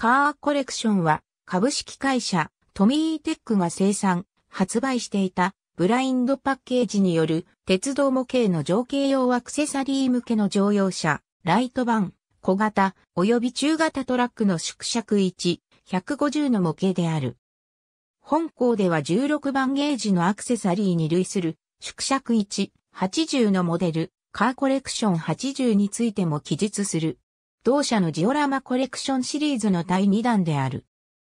カーコレクションは株式会社トミーテックが生産、発売していたブラインドパッケージによる鉄道模型の情景用アクセサリー向けの乗用車、ライトバン、小型及び中型トラックの縮尺1、150の模型である。本校では16番ゲージのアクセサリーに類する縮尺1、80のモデル、カーコレクション80についても記述する。同社のジオラマコレクションシリーズの第2弾である。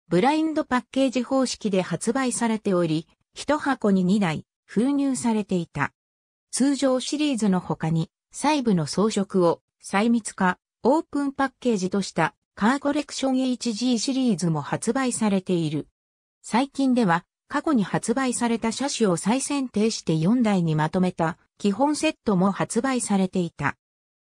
ブラインドパッケージ方式で発売されており、一箱に2台封入されていた。通常シリーズの他に、細部の装飾を細密化、オープンパッケージとしたカーコレクション HG シリーズも発売されている。最近では、過去に発売された車種を再選定して4台にまとめた基本セットも発売されていた。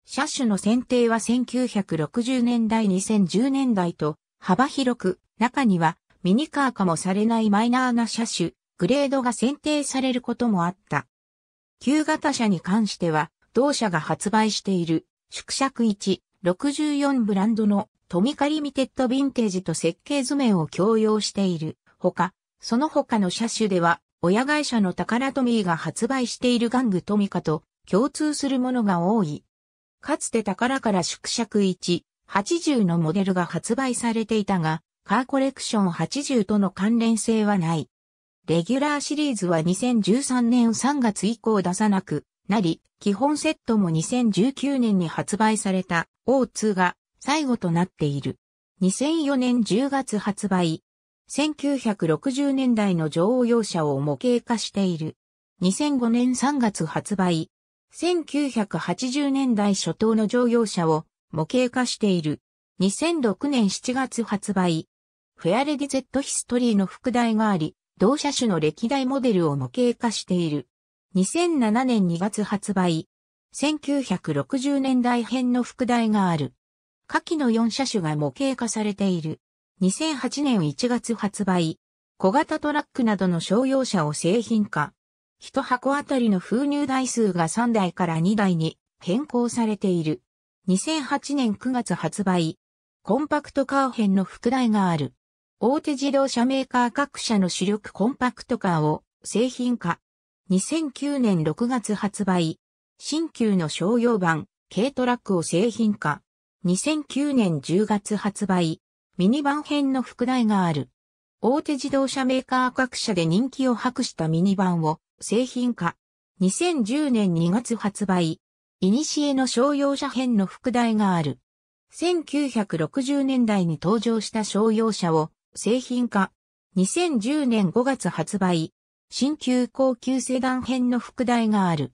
車種の選定は1960年代2010年代と幅広く、中にはミニカー化もされないマイナーな車種、グレードが選定されることもあった。旧型車に関しては、同社が発売している、縮尺164ブランドのトミカリミテッドヴィンテージと設計図面を共用している。ほか、その他の車種では、親会社のタカラトミーが発売している玩具トミカと共通するものが多い。かつて宝から縮尺1、80のモデルが発売されていたが、カーコレクション80との関連性はない。レギュラーシリーズは2013年3月以降出さなくなり、基本セットも2019年に発売された O2 が最後となっている。2004年10月発売。1960年代の乗用車を模型化している。2005年3月発売。1980年代初頭の乗用車を模型化している。2006年7月発売。フェアレディ Z ヒストリーの副題があり、同車種の歴代モデルを模型化している。2007年2月発売。1960年代編の副題がある。下記の4車種が模型化されている。2008年1月発売。小型トラックなどの商用車を製品化。一箱あたりの封入台数が3台から2台に変更されている。2008年9月発売。コンパクトカー編の副題がある。大手自動車メーカー各社の主力コンパクトカーを製品化。2009年6月発売。新旧の商用版、軽トラックを製品化。2009年10月発売。ミニバン編の副題がある。大手自動車メーカー各社で人気を博したミニバンを製品化。2010年2月発売。イニシエの商用車編の副題がある。1960年代に登場した商用車を製品化。2010年5月発売。新旧高級セダン編の副題がある。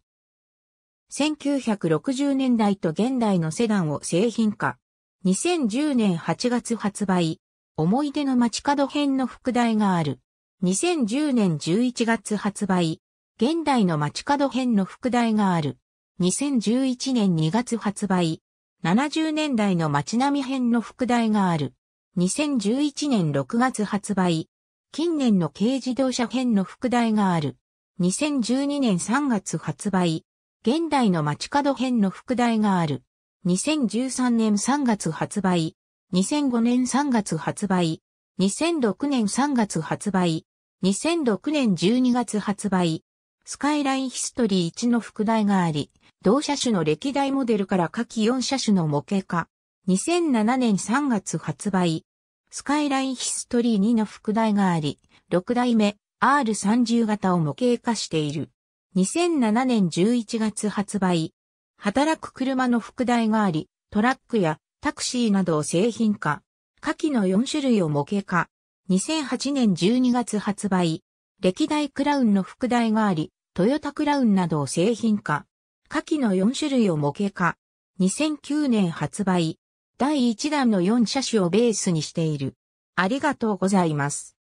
1960年代と現代のセダンを製品化。2010年8月発売。思い出の街角編の副題がある。2010年11月発売。現代の街角編の副題がある。2011年2月発売。70年代の街並み編の副題がある。2011年6月発売。近年の軽自動車編の副題がある。2012年3月発売。現代の街角編の副題がある。2013年3月発売。2005年3月発売。2006年3月発売。2006年12月発売。スカイラインヒストリー1の副題があり、同車種の歴代モデルから下記4車種の模型化。2007年3月発売。スカイラインヒストリー2の副題があり、6代目 R30 型を模型化している。2007年11月発売。働く車の副題があり、トラックやタクシーなどを製品化。下記の4種類を模型化。2008年12月発売。歴代クラウンの副題があり、トヨタクラウンなどを製品化。下記の4種類を模型化。2009年発売。第1弾の4車種をベースにしている。ありがとうございます。